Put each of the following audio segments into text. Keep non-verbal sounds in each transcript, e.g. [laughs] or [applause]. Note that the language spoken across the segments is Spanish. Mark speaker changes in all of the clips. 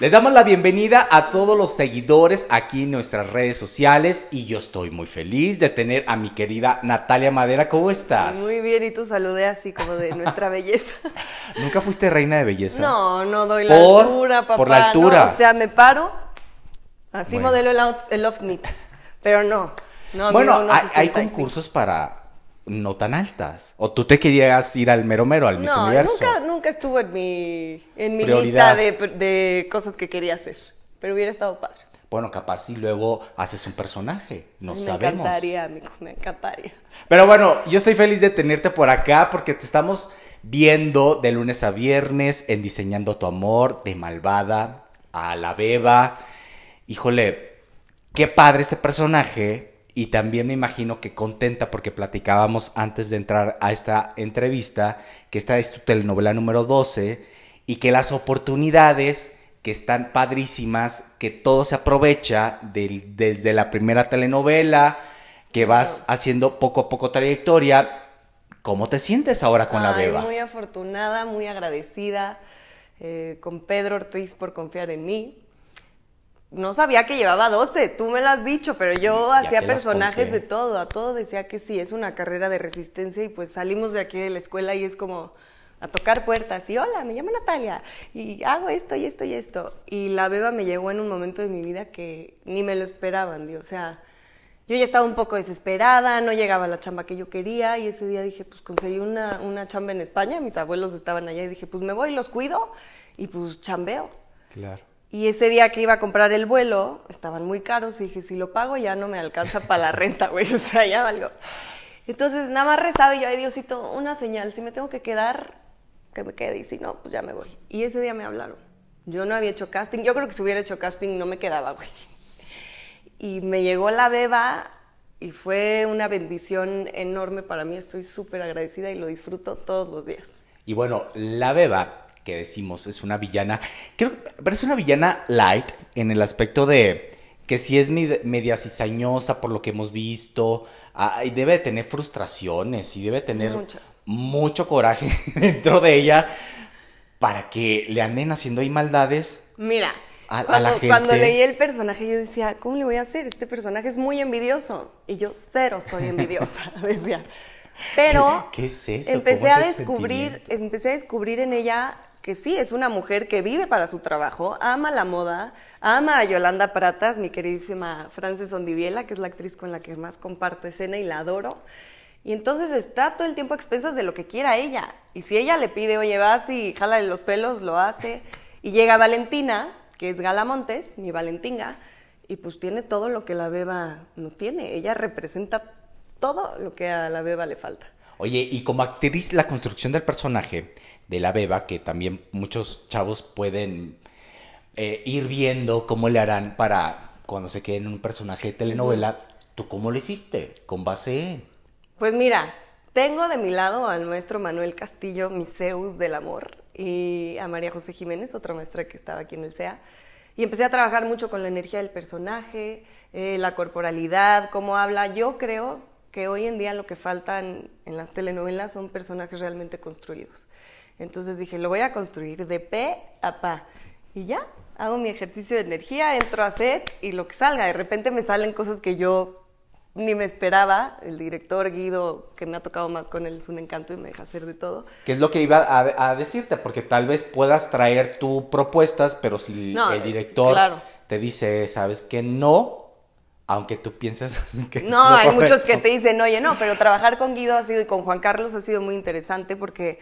Speaker 1: Les damos la bienvenida a todos los seguidores aquí en nuestras redes sociales y yo estoy muy feliz de tener a mi querida Natalia Madera. ¿Cómo estás? Muy
Speaker 2: bien, y tú saludé así como de nuestra belleza.
Speaker 1: [laughs] ¿Nunca fuiste reina de belleza?
Speaker 2: No, no doy la altura, papá. Por la altura. o sea, me paro, así modelo el, el off pero no. bueno, hay concursos
Speaker 1: para no tan altas. O tú te querías ir al mero mero, al mismo Universo.
Speaker 2: Nunca, nunca estuvo en mi, en mi lista de, cosas que quería hacer. Pero hubiera estado padre.
Speaker 1: Bueno, capaz si luego haces un personaje. No sabemos. Me encantaría,
Speaker 2: me encantaría.
Speaker 1: Pero bueno, yo estoy feliz de tenerte por acá porque te estamos viendo de lunes a viernes en Diseñando tu Amor, de Malvada a La Beba. Híjole, qué padre este personaje y también me imagino que contenta porque platicábamos antes de entrar a esta entrevista que esta es tu telenovela número 12 y que las oportunidades que están padrísimas, que todo se aprovecha desde la primera telenovela, que vas haciendo poco a poco trayectoria. ¿Cómo te sientes ahora con la beba? Muy
Speaker 2: afortunada, muy agradecida eh, con Pedro Ortiz por confiar en mí, no sabía que llevaba 12, tú me lo has dicho, pero yo hacía personajes de todo, a todo decía que sí, es una carrera de resistencia y pues salimos de aquí de la escuela y es como a tocar puertas y hola, me llamo Natalia y hago esto y esto y esto. Y la beba me llegó en un momento de mi vida que ni me lo esperaban, Dios. o sea, yo ya estaba un poco desesperada, no llegaba la chamba que yo quería y ese día dije, pues conseguí una, una chamba en España, mis abuelos estaban allá y dije, pues me voy, los cuido y pues chambeo. Claro. Y ese día que iba a comprar el vuelo, estaban muy caros y dije, si lo pago ya no me alcanza para la renta, güey, [laughs] o sea, ya valgo. Entonces nada más rezaba y yo, ay Diosito, una señal, si me tengo que quedar, que me quede y si no, pues ya me voy. Y ese día me hablaron. Yo no había hecho casting, yo creo que si hubiera hecho casting no me quedaba, güey. Y me llegó la beba y fue una bendición enorme para mí, estoy súper agradecida y lo disfruto todos los días.
Speaker 1: Y bueno, la beba que decimos es una villana. Creo pero es una villana light en el aspecto de que si es media cizañosa por lo que hemos visto, ah, y debe tener frustraciones y debe tener mucho coraje [laughs] dentro de ella para que le anden haciendo ahí maldades.
Speaker 2: Mira, a, cuando, la cuando, leí el personaje yo decía, ¿cómo le voy a hacer? Este personaje es muy envidioso. Y yo cero soy envidiosa, [laughs] Pero
Speaker 1: ¿Qué, empecé a descubrir,
Speaker 2: empecé a descubrir en ella que sí, es una mujer que vive para su trabajo, ama la moda, ama a Yolanda Pratas, mi queridísima Frances Ondiviela, que es la actriz con la que más comparto escena y la adoro. Y entonces está todo el tiempo a expensas de lo que quiera ella. Y si ella le pide, oye, vas y de los pelos, lo hace. Y llega Valentina, que es Galamontes, mi Valentinga, y pues tiene todo lo que la beba no tiene. Ella representa todo lo que a la beba le falta.
Speaker 1: Oye, y como actriz, la construcción del personaje, de la beba, que también muchos chavos pueden eh, ir viendo cómo le harán para cuando se queden en un personaje de telenovela. ¿Tú cómo lo hiciste? ¿Con base
Speaker 2: Pues mira, tengo de mi lado al maestro Manuel Castillo, mi Zeus del amor, y a María José Jiménez, otra maestra que estaba aquí en el sea Y empecé a trabajar mucho con la energía del personaje, eh, la corporalidad, cómo habla. Yo creo que hoy en día lo que faltan en las telenovelas son personajes realmente construidos. Entonces dije, lo voy a construir de p a pa. Y ya, hago mi ejercicio de energía, entro a set y lo que salga. De repente me salen cosas que yo ni me esperaba. El director Guido, que me ha tocado más con él, es un encanto y me deja hacer de todo.
Speaker 1: qué es lo que iba a, decirte, porque tal vez puedas traer tus propuestas, pero si el eh, director te dice, sabes que no. Aunque tú pienses [laughs] que... No, hay muchos que te
Speaker 2: dicen, oye, no, pero trabajar con Guido ha sido y con Juan Carlos ha sido muy interesante porque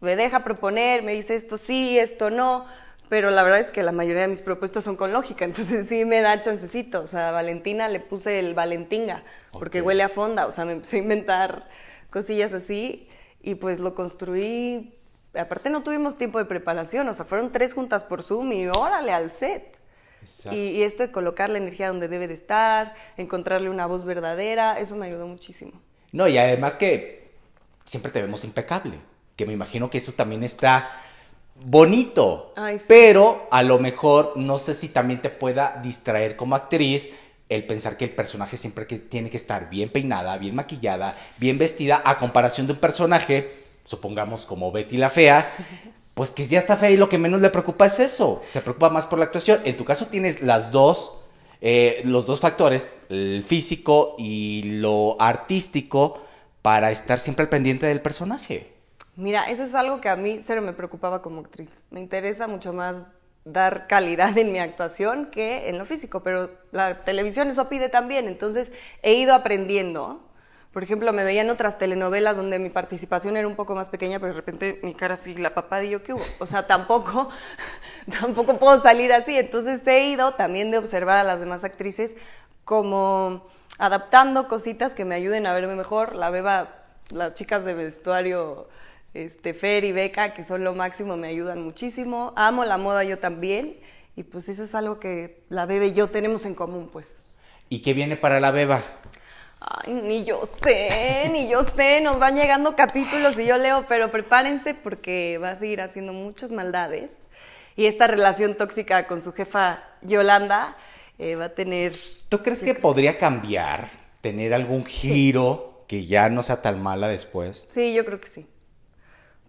Speaker 2: me deja proponer, me dice esto sí, esto no, pero la verdad es que la mayoría de mis propuestas son con lógica, [laughs] entonces sí me da chancecito. O sea, a Valentina le puse el Valentinga, porque huele a fonda, o sea, me empecé a inventar cosillas así y pues lo construí. Aparte no tuvimos tiempo de preparación, o sea, fueron tres juntas por Zoom y órale al set. Y, y, esto de colocar la energía donde debe de estar, encontrarle una voz verdadera, eso me ayudó muchísimo.
Speaker 1: No, y además que siempre te vemos impecable que me imagino que eso también está bonito, pero a lo mejor no sé si también te pueda distraer como actriz el pensar que el personaje siempre que tiene que estar bien peinada, bien maquillada, bien vestida, a comparación de un personaje, supongamos como Betty la Fea, [laughs] pues que ya está fea y lo que menos le preocupa es eso, se preocupa más por la actuación. En tu caso tienes las dos, eh, los dos factores, el físico y lo artístico, para estar siempre al pendiente del personaje.
Speaker 2: Mira, eso es algo que a mí cero, me preocupaba como actriz. Me interesa mucho más dar calidad en mi actuación que en lo físico, pero la televisión eso pide también, entonces he ido aprendiendo. Por ejemplo, me veían otras telenovelas donde mi participación era un poco más pequeña, pero de repente mi cara así, la papá y que, hubo? O sea, tampoco, [laughs] tampoco puedo salir así. Entonces he ido también de observar a las demás actrices como adaptando cositas que me ayuden a verme mejor. La beba, las chicas de vestuario este, Fer y Beca, que son lo máximo, me ayudan muchísimo. Amo la moda yo también. Y pues eso es algo que la Bebe y yo tenemos en común, pues.
Speaker 1: ¿Y qué viene para la Beba?
Speaker 2: Ay, ni yo sé, ni yo sé, nos van llegando capítulos y yo leo, pero prepárense porque va a seguir haciendo muchas maldades. Y esta relación tóxica con su jefa Yolanda eh, va a tener...
Speaker 1: ¿Tú crees que podría cambiar, tener algún giro que ya no sea tan mala después?
Speaker 2: Sí, yo creo que sí.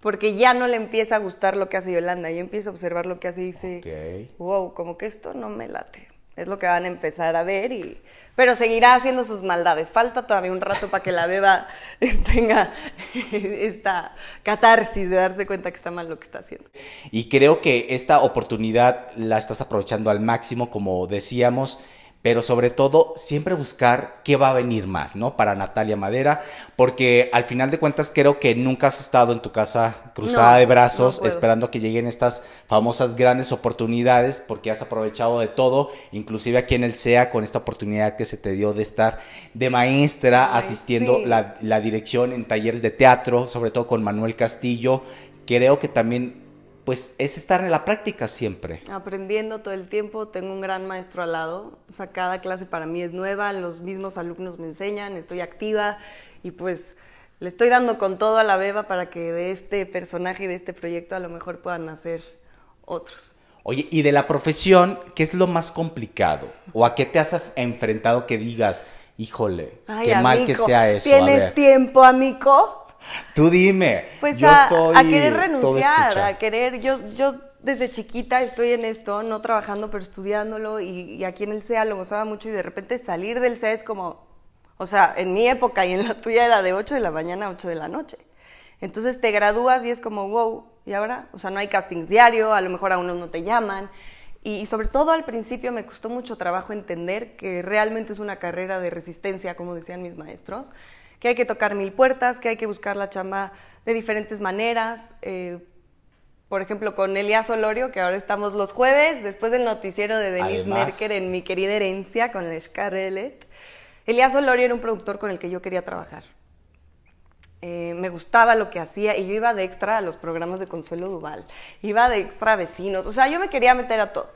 Speaker 2: Porque ya no le empieza a gustar lo que hace Yolanda, y empieza a observar lo que hace y dice, wow, como que esto no me late. Es lo que van a empezar a ver y... Pero seguirá haciendo sus maldades. Falta todavía un rato para que la beba [laughs] tenga [laughs] esta catarsis de darse cuenta que está mal lo que está haciendo.
Speaker 1: Y creo que esta oportunidad la estás aprovechando al máximo, como decíamos, pero sobre todo siempre buscar qué va a venir más, ¿no? Para Natalia Madera, porque al final de cuentas creo que nunca has estado en tu casa cruzada de brazos esperando que lleguen estas famosas grandes oportunidades, porque has aprovechado de todo, inclusive aquí en el SEA con esta oportunidad que se te dio de estar de maestra asistiendo la dirección en talleres de teatro, sobre todo con Manuel Castillo. Creo que también pues es estar en la práctica siempre.
Speaker 2: Aprendiendo todo el tiempo, tengo un gran maestro al lado, o sea, cada clase para mí es nueva, los mismos alumnos me enseñan, estoy activa y pues le estoy dando con todo a la beba para que de este personaje y de este proyecto a lo mejor puedan hacer otros.
Speaker 1: Oye, y de la profesión, ¿qué es lo más complicado? ¿O a qué te has enfrentado que digas, híjole, qué mal que sea eso? ¿Tienes a ver.
Speaker 2: tiempo, amigo?
Speaker 1: Tú dime. Pues yo a, soy a querer renunciar, a
Speaker 2: querer. Yo, yo desde chiquita estoy en esto, no trabajando, pero estudiándolo. Y, aquí en el CEA lo gozaba mucho. Y de repente salir del CEA es como. O sea, en mi época y en la tuya era de 8 de la mañana a 8 de la noche. Entonces te gradúas y es como, wow, ¿y ahora? O sea, no hay castings diario, a lo mejor a unos no te llaman. Y, sobre todo al principio me costó mucho trabajo entender que realmente es una carrera de resistencia, como decían mis maestros, que hay que tocar mil puertas, que hay que buscar la chamba de diferentes maneras. Eh, por ejemplo, con Elías Olorio, que ahora estamos los jueves, después del noticiero de Denise Merker en Mi Querida Herencia con Les Carrelet. Elías Olorio era un productor con el que yo quería trabajar. Eh, me gustaba lo que hacía y yo iba de extra a los programas de Consuelo Duval, iba de extra a vecinos, o sea, yo me quería meter a todo.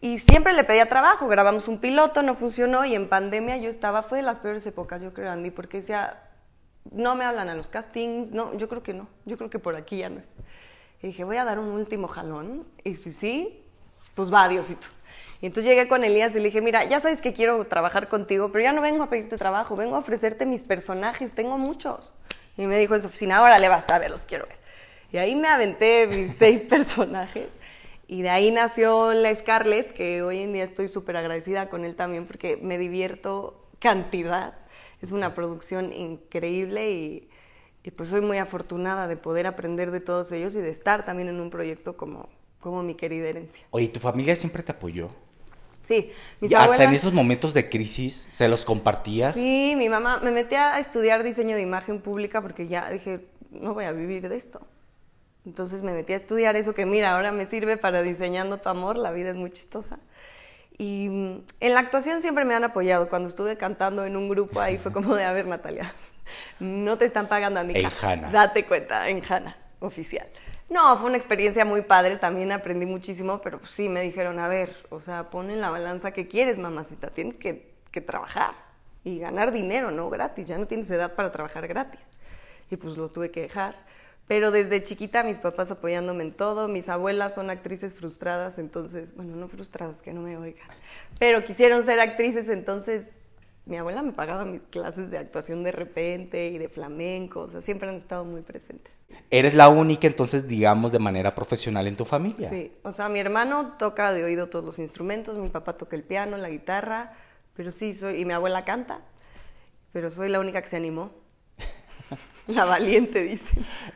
Speaker 2: Y siempre le pedía trabajo, grabamos un piloto, no funcionó y en pandemia yo estaba, fue de las peores épocas, yo creo, Andy, porque decía, no me hablan a los castings, no, yo creo que no, yo creo que por aquí ya no es. Y dije, voy a dar un último jalón y si sí, pues va, Diosito. Y entonces llegué con Elías y le dije, mira, ya sabes que quiero trabajar contigo, pero ya no vengo a pedirte trabajo, vengo a ofrecerte mis personajes, tengo muchos. Y me dijo en su oficina, ahora le vas a ver, los quiero ver. Y ahí me aventé mis [laughs] seis personajes y de ahí nació la Scarlett, que hoy en día estoy súper agradecida con él también porque me divierto cantidad. Es una producción increíble y, pues soy muy afortunada de poder aprender de todos ellos y de estar también en un proyecto como, como mi querida herencia.
Speaker 1: Oye, ¿tu familia siempre te apoyó?
Speaker 2: Sí, mis Hasta en esos momentos
Speaker 1: de crisis, ¿se los compartías?
Speaker 2: Sí, mi mamá me metía a estudiar diseño de imagen pública porque ya dije, no voy a vivir de esto. Entonces me metí a estudiar eso que mira, ahora me sirve para diseñando tu amor, la vida es muy chistosa. Y mm, en la actuación siempre me han apoyado. Cuando estuve cantando en un grupo ahí fue como de, a ver Natalia, no te están pagando a mí En Hanna. Date cuenta, en jana oficial. No, fue una experiencia muy padre, también aprendí muchísimo, pero sí me dijeron, a ver, o sea, pon la balanza que quieres, mamacita, tienes que, que trabajar y ganar dinero, no gratis, ya no tienes edad para trabajar gratis. Y pues lo tuve que dejar pero desde chiquita mis papás apoyándome en todo, mis abuelas son actrices frustradas, entonces, bueno, no frustradas, que no me oigan, pero quisieron ser actrices, entonces mi abuela me pagaba mis clases de actuación de repente y de flamenco, o sea, siempre han estado muy presentes.
Speaker 1: Eres la única entonces, digamos, de manera profesional en tu familia. Sí,
Speaker 2: o sea, mi hermano toca de oído todos los instrumentos, mi papá toca el piano, la guitarra, pero sí, soy, y mi abuela canta, pero soy la única que se animó. [laughs] La valiente, dice.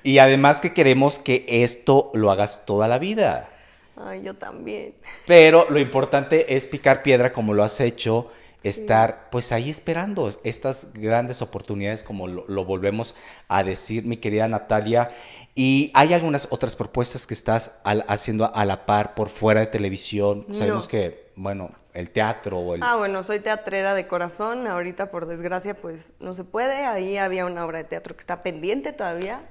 Speaker 1: Y además que queremos que esto lo hagas toda la vida.
Speaker 2: Ay, yo también.
Speaker 1: Pero lo importante es picar piedra como lo has hecho, estar pues ahí esperando estas grandes oportunidades como lo, volvemos a decir, mi querida Natalia. Y hay algunas otras propuestas que estás haciendo a la par por fuera de televisión. Sabemos que, bueno, el teatro o el... Ah,
Speaker 2: bueno, soy teatrera de corazón, ahorita por desgracia pues no se puede, ahí había una obra de teatro que está pendiente todavía,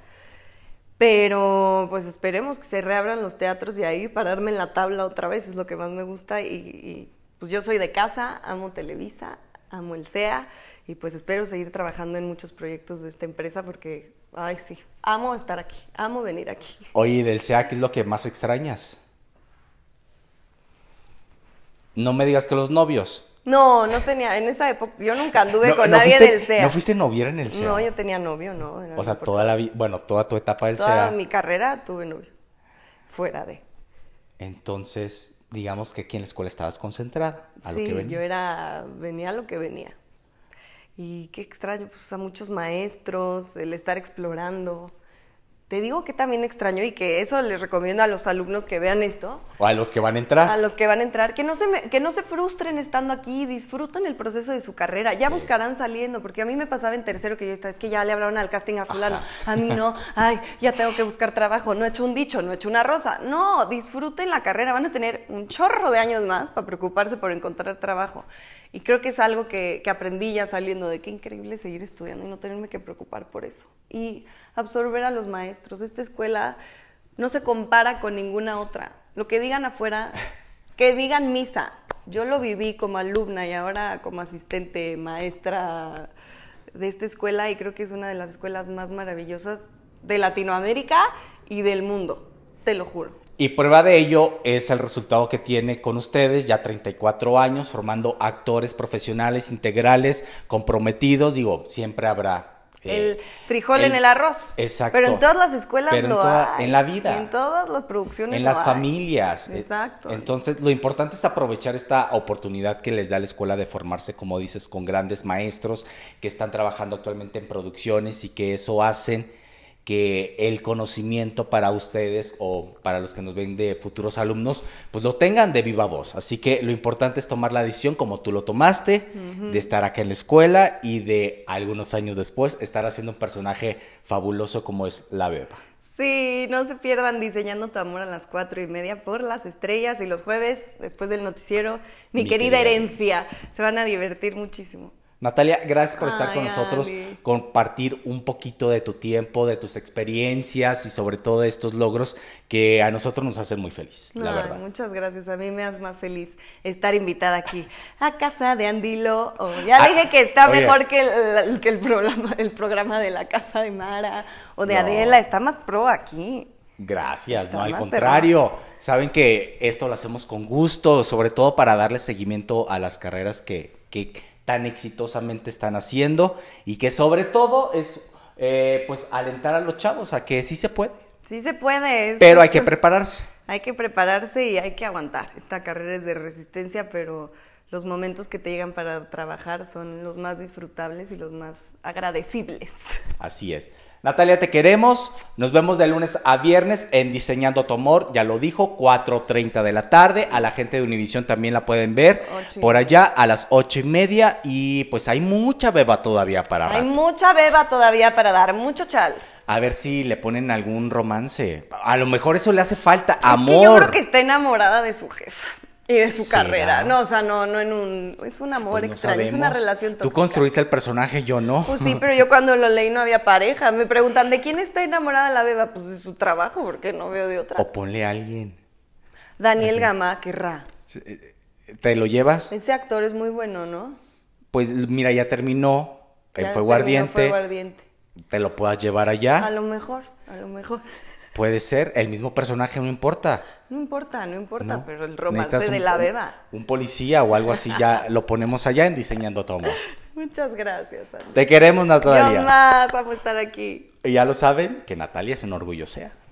Speaker 2: pero pues esperemos que se reabran los teatros y ahí pararme en la tabla otra vez es lo que más me gusta y, pues yo soy de casa, amo Televisa, amo el SEA y pues espero seguir trabajando en muchos proyectos de esta empresa porque, ay sí, amo estar aquí, amo venir aquí.
Speaker 1: Oye, del SEA qué es lo que más extrañas? No me digas que los novios.
Speaker 2: No, no tenía, en esa época, yo nunca anduve con nadie en el CEA. ¿No fuiste noviera en el CEA? No, yo tenía novio, no. O sea, toda la
Speaker 1: vida, bueno, toda tu etapa del CEA. Toda
Speaker 2: mi carrera tuve novio, fuera de.
Speaker 1: Entonces, digamos que aquí en la escuela estabas concentrada, sí, yo
Speaker 2: era, venía a lo que venía. Y qué extraño, pues a muchos maestros, el estar explorando, te digo que también extraño y que eso les recomiendo a los alumnos que vean esto.
Speaker 1: O a los que van a entrar. A los
Speaker 2: que van a entrar, que no se, que no se frustren estando aquí, disfruten el proceso de su carrera, ya buscarán saliendo, porque a mí me pasaba en tercero que yo estaba, es que ya le hablaron al casting a fulano, a mí no, ay, ya tengo que buscar trabajo, no he hecho un dicho, no he hecho una rosa. No, disfruten la carrera, van a tener un chorro de años más para preocuparse por encontrar trabajo. Y creo que es algo que, que aprendí ya saliendo de qué increíble seguir estudiando y no tenerme que preocupar por eso. Y absorber a los maestros. Esta escuela no se compara con ninguna otra. Lo que digan afuera, [laughs] que digan misa. Yo lo viví como alumna y ahora como asistente maestra de esta escuela y creo que es una de las escuelas más maravillosas de Latinoamérica y del mundo, te lo juro.
Speaker 1: Y prueba de ello es el resultado que tiene con ustedes, ya 34 años, formando actores profesionales, integrales, comprometidos. Digo, siempre habrá. Eh,
Speaker 2: el frijol en el arroz.
Speaker 1: Exacto. Pero en todas
Speaker 2: las escuelas en En la vida. En todas las producciones. En las
Speaker 1: familias. Eh, Exacto. Entonces, lo importante es aprovechar esta oportunidad que les da la escuela de formarse, como dices, con grandes maestros que están trabajando actualmente en producciones y que eso hacen que el conocimiento para ustedes o para los que nos ven de futuros alumnos, pues lo tengan de viva voz. Así que lo importante es tomar la decisión como tú lo tomaste, de estar acá en la escuela y de algunos años después estar haciendo un personaje fabuloso como es la beba.
Speaker 2: Sí, no se pierdan diseñando tu amor a las cuatro y media por las estrellas y los jueves después del noticiero, mi, querida herencia. Se van a divertir muchísimo.
Speaker 1: Natalia, gracias por estar con nosotros, compartir un poquito de tu tiempo, de tus experiencias y sobre todo de estos logros que a nosotros nos hacen muy felices, la verdad.
Speaker 2: Muchas gracias, a mí me hace más feliz estar invitada aquí a casa de Andilo. ya ah, dije que está mejor que, el, programa, el programa de la casa de Mara o de Adela, está más pro aquí.
Speaker 1: Gracias, no, al contrario. Saben que esto lo hacemos con gusto, sobre todo para darle seguimiento a las carreras que, que tan exitosamente están haciendo y que sobre todo es eh, pues alentar a los chavos a que sí se puede.
Speaker 2: Sí se puede. pero hay que
Speaker 1: prepararse.
Speaker 2: Hay que prepararse y hay que aguantar. Esta carrera es de resistencia, pero los momentos que te llegan para trabajar son los más disfrutables y los más agradecibles.
Speaker 1: Así es. Natalia, te queremos. Nos vemos de lunes a viernes en Diseñando Tomor, Ya lo dijo, 4.30 de la tarde. A la gente de Univisión también la pueden ver por allá a las 8 y media. Y pues hay mucha beba todavía para dar. Hay
Speaker 2: mucha beba todavía para dar. Mucho chal.
Speaker 1: A ver si le ponen algún romance. A lo mejor eso le hace falta. amor. yo creo que
Speaker 2: está enamorada de su jefa y de su carrera. No, o sea, no, no en un. Es un amor pues extraño, es una relación tóxica. Tú
Speaker 1: construiste el personaje, yo no. Pues sí, pero
Speaker 2: yo cuando lo leí no había pareja. Me preguntan, ¿de quién está enamorada la beba? Pues de su trabajo, porque no veo de otra.
Speaker 1: O ponle a alguien.
Speaker 2: Daniel Gama Gama, querrá.
Speaker 1: Eh, ¿Te lo llevas?
Speaker 2: Ese actor es muy bueno, ¿no?
Speaker 1: Pues mira, ya terminó. Eh, ya fue guardiente. Fue guardiente. Te lo puedas llevar allá. A
Speaker 2: lo mejor, a lo mejor.
Speaker 1: Puede ser, el mismo personaje, no importa.
Speaker 2: No importa, no importa, pero el romance de la beba.
Speaker 1: Un policía o algo así, ya lo ponemos allá en Diseñando Tomo.
Speaker 2: [laughs] Muchas gracias. Te queremos, Natalia. Yo más, a estar aquí.
Speaker 1: Y ya lo saben, que Natalia es un orgullo sea.